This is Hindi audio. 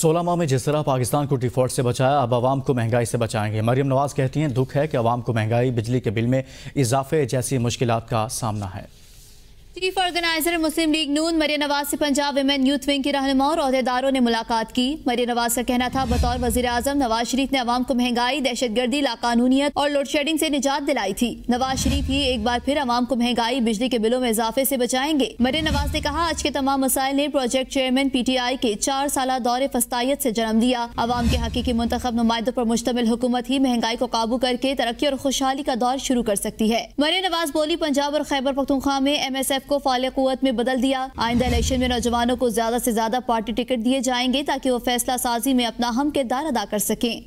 सोलह माह में जिस तरह पाकिस्तान को डिफॉल्ट से बचाया अब आवाम को महंगाई से बचाएंगे मरियम नवाज कहती हैं दुख है कि आवाम को महंगाई बिजली के बिल में इजाफे जैसी मुश्किल का सामना है चीफ ऑर्गेनाइजर मुस्लिम लीग नून मरिया नवाज से पंजाब वेमेन यूथ विंग के रहनुमा और अहदेदारों ने मुलाकात की मरिया नवाज का कहना था बतौर वजी अजम नवाज शरीफ ने आवाम को महंगाई दहशतगर्दी लाकानूनीत और लोड शेडिंग से निजात दिलाई थी नवाज शरीफ ही एक बार फिर आवाम को महंगाई बिजली के बिलों में इजाफे से बचाएंगे मरिया नवाज ने कहा आज के तमाम मसाइल ने project chairman P T I के चार साल दौरे फस्तायत ऐसी जन्म दिया आवाम के हकीकी मुंतब नुमाइंदों आरोप मुश्तमिल हुकूमत ही महंगाई को काबू करके तरक्की और खुशहाली का दौर शुरू कर सकती है मरिया नवाज बोली पंजाब और खैबर पखतुखा में एम एस एफ पीएफ को फाल कुत में बदल दिया आइंदा इलेक्शन में नौजवानों को ज्यादा से ज्यादा पार्टी टिकट दिए जाएंगे ताकि वो फैसला साजी में अपना हम किरदार अदा कर सकें